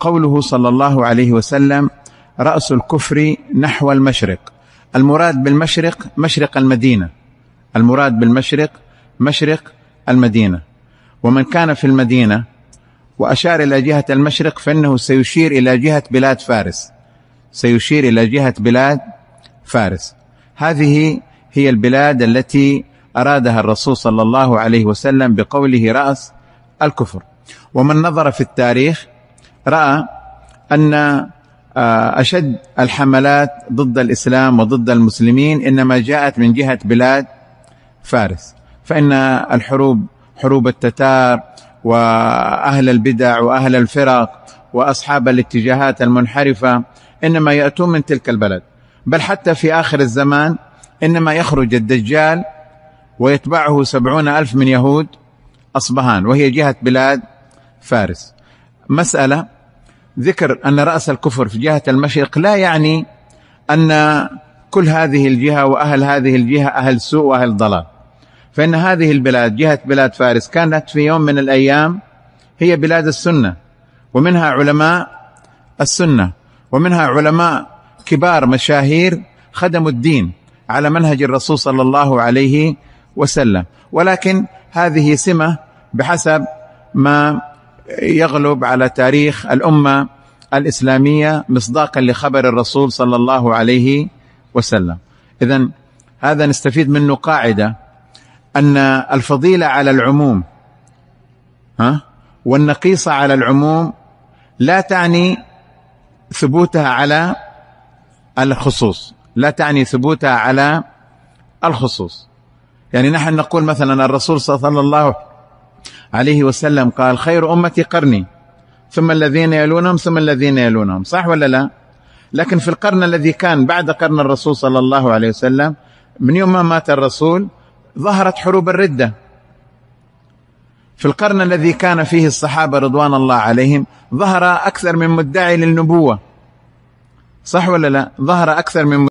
قوله صلى الله عليه وسلم رأس الكفر نحو المشرق المراد بالمشرق مشرق المدينة المراد بالمشرق مشرق المدينة ومن كان في المدينة وأشار إلى جهة المشرق فإنه سيشير إلى جهة بلاد فارس سيشير إلى جهة بلاد فارس هذه هي البلاد التي أرادها الرسول صلى الله عليه وسلم بقوله رأس الكفر ومن نظر في التاريخ راى ان آه، اشد الحملات ضد الاسلام وضد المسلمين انما جاءت من جهه بلاد فارس فان الحروب حروب التتار واهل البدع واهل الفرق واصحاب الاتجاهات المنحرفه انما ياتون من تلك البلد بل حتى في اخر الزمان انما يخرج الدجال ويتبعه سبعون الف من يهود اصبهان وهي جهه بلاد فارس مساله ذكر أن رأس الكفر في جهة المشرق لا يعني أن كل هذه الجهة وأهل هذه الجهة أهل سوء وأهل ضلال فإن هذه البلاد جهة بلاد فارس كانت في يوم من الأيام هي بلاد السنة ومنها علماء السنة ومنها علماء كبار مشاهير خدموا الدين على منهج الرسول صلى الله عليه وسلم ولكن هذه سمة بحسب ما يغلب على تاريخ الأمة الإسلامية مصداقا لخبر الرسول صلى الله عليه وسلم إذا هذا نستفيد منه قاعدة أن الفضيلة على العموم ها والنقيصة على العموم لا تعني ثبوتها على الخصوص لا تعني ثبوتها على الخصوص يعني نحن نقول مثلا الرسول صلى الله عليه وسلم قال خير أمتي قرني ثم الذين يلونهم ثم الذين يلونهم صح ولا لا لكن في القرن الذي كان بعد قرن الرسول صلى الله عليه وسلم من يوم ما مات الرسول ظهرت حروب الردة في القرن الذي كان فيه الصحابة رضوان الله عليهم ظهر أكثر من مدعي للنبوة صح ولا لا ظهر أكثر من